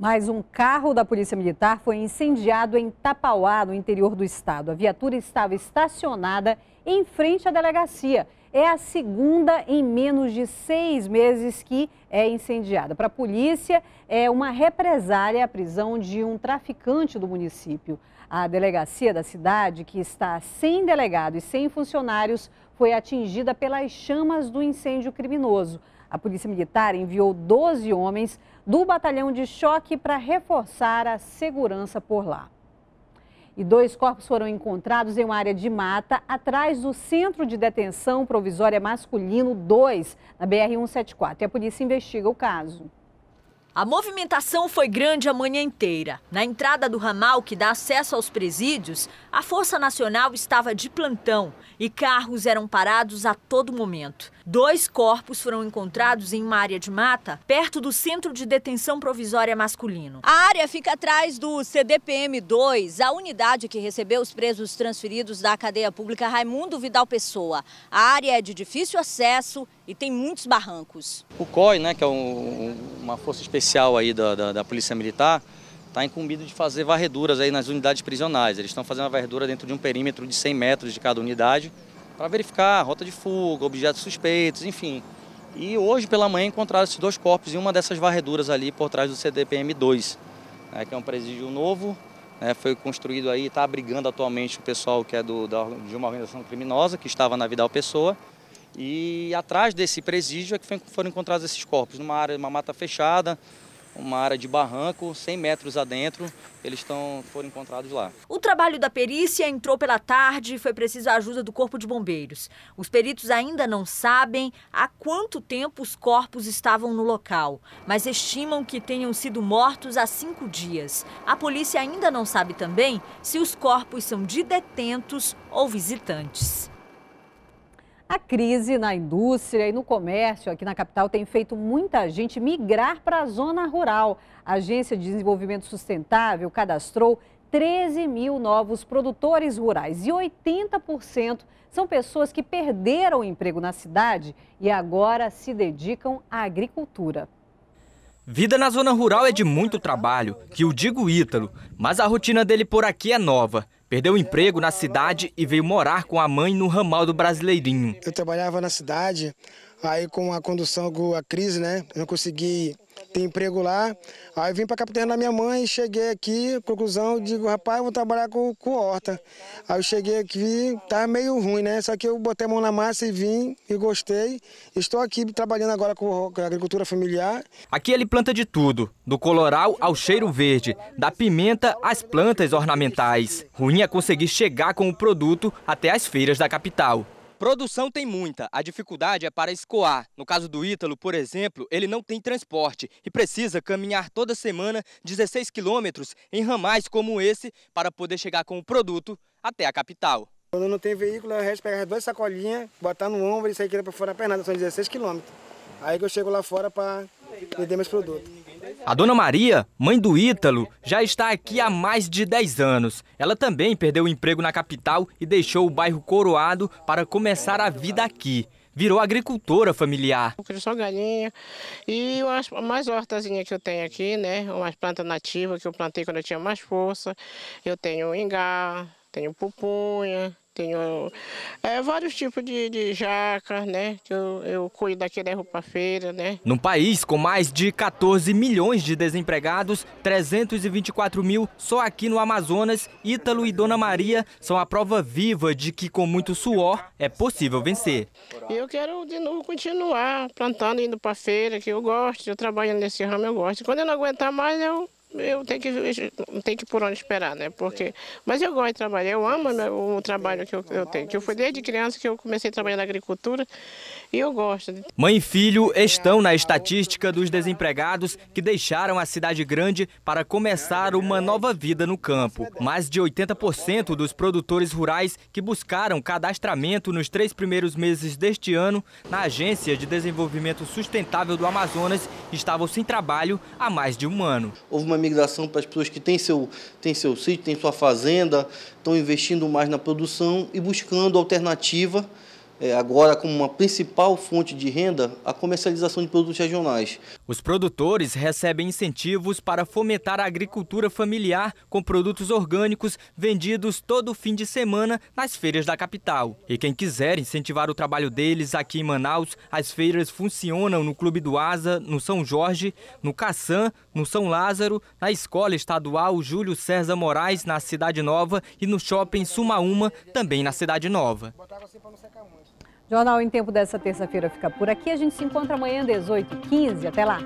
Mas um carro da Polícia Militar foi incendiado em Tapauá, no interior do estado. A viatura estava estacionada em frente à delegacia. É a segunda em menos de seis meses que é incendiada. Para a polícia, é uma represália à prisão de um traficante do município. A delegacia da cidade, que está sem delegado e sem funcionários, foi atingida pelas chamas do incêndio criminoso. A Polícia Militar enviou 12 homens do batalhão de choque para reforçar a segurança por lá. E dois corpos foram encontrados em uma área de mata atrás do Centro de Detenção Provisória Masculino 2, na BR-174. E a polícia investiga o caso. A movimentação foi grande a manhã inteira. Na entrada do ramal que dá acesso aos presídios, a Força Nacional estava de plantão e carros eram parados a todo momento. Dois corpos foram encontrados em uma área de mata, perto do Centro de Detenção Provisória Masculino. A área fica atrás do CDPM 2, a unidade que recebeu os presos transferidos da cadeia pública Raimundo Vidal Pessoa. A área é de difícil acesso e tem muitos barrancos. O COI, né, que é um, uma força especial aí da, da, da Polícia Militar, está incumbido de fazer varreduras aí nas unidades prisionais. Eles estão fazendo a varredura dentro de um perímetro de 100 metros de cada unidade para verificar rota de fuga, objetos suspeitos, enfim. E hoje pela manhã encontraram esses dois corpos em uma dessas varreduras ali por trás do CDPM 2, né, que é um presídio novo, né, foi construído aí, está abrigando atualmente o pessoal que é do, da, de uma organização criminosa que estava na Vidal Pessoa. E atrás desse presídio é que foram encontrados esses corpos, numa área, uma mata fechada, uma área de barranco, 100 metros adentro, eles estão, foram encontrados lá. O trabalho da perícia entrou pela tarde e foi preciso a ajuda do Corpo de Bombeiros. Os peritos ainda não sabem há quanto tempo os corpos estavam no local, mas estimam que tenham sido mortos há cinco dias. A polícia ainda não sabe também se os corpos são de detentos ou visitantes. A crise na indústria e no comércio aqui na capital tem feito muita gente migrar para a zona rural. A Agência de Desenvolvimento Sustentável cadastrou 13 mil novos produtores rurais e 80% são pessoas que perderam o emprego na cidade e agora se dedicam à agricultura. Vida na zona rural é de muito trabalho, que o digo Ítalo, mas a rotina dele por aqui é nova. Perdeu o emprego na cidade e veio morar com a mãe no ramal do Brasileirinho. Eu trabalhava na cidade, aí com a condução, com a crise, né? Eu não consegui tem emprego lá. Aí vim para a capitania da minha mãe, cheguei aqui, conclusão, digo, rapaz, vou trabalhar com, com horta. Aí eu cheguei aqui, estava tá meio ruim, né? Só que eu botei a mão na massa e vim, e gostei. Estou aqui trabalhando agora com a agricultura familiar. Aqui ele planta de tudo, do coloral ao cheiro verde, da pimenta às plantas ornamentais. Ruim é conseguir chegar com o produto até as feiras da capital. Produção tem muita, a dificuldade é para escoar. No caso do Ítalo, por exemplo, ele não tem transporte e precisa caminhar toda semana 16 quilômetros em ramais como esse para poder chegar com o produto até a capital. Quando não tem veículo, eu resto pegar duas sacolinhas, botar no ombro e sair aqui para fora a pernada, são 16 quilômetros. Aí que eu chego lá fora para vender meus produtos. A dona Maria, mãe do Ítalo, já está aqui há mais de 10 anos. Ela também perdeu o emprego na capital e deixou o bairro Coroado para começar a vida aqui. Virou agricultora familiar. Eu crio só galinha e umas, mais hortazinha que eu tenho aqui, né? Umas plantas nativas que eu plantei quando eu tinha mais força. Eu tenho engar, tenho pupunha, tenho é, vários tipos de, de jaca, né? Que eu, eu cuido aqui da roupa-feira, né? Num país com mais de 14 milhões de desempregados, 324 mil só aqui no Amazonas, Ítalo e Dona Maria são a prova viva de que com muito suor é possível vencer. Eu quero de novo continuar plantando, indo para feira, que eu gosto, eu trabalho nesse ramo, eu gosto. Quando eu não aguentar mais, eu eu tenho que, tenho que por onde esperar, né? Porque, mas eu gosto de trabalhar, eu amo né, o trabalho que eu, eu tenho. Que eu fui desde criança que eu comecei a trabalhar na agricultura e eu gosto. Mãe e filho estão na estatística dos desempregados que deixaram a cidade grande para começar uma nova vida no campo. Mais de 80% dos produtores rurais que buscaram cadastramento nos três primeiros meses deste ano na Agência de Desenvolvimento Sustentável do Amazonas estavam sem trabalho há mais de um ano. Houve uma migração para as pessoas que têm seu, têm seu sítio, têm sua fazenda, estão investindo mais na produção e buscando alternativa é, agora como uma principal fonte de renda a comercialização de produtos regionais. Os produtores recebem incentivos para fomentar a agricultura familiar com produtos orgânicos vendidos todo fim de semana nas feiras da capital. E quem quiser incentivar o trabalho deles aqui em Manaus, as feiras funcionam no Clube do Asa, no São Jorge, no Caçã, no São Lázaro, na Escola Estadual Júlio César Moraes, na Cidade Nova, e no Shopping Sumaúma, também na Cidade Nova. Jornal em Tempo dessa terça-feira fica por aqui. A gente se encontra amanhã, 18h15. Até lá!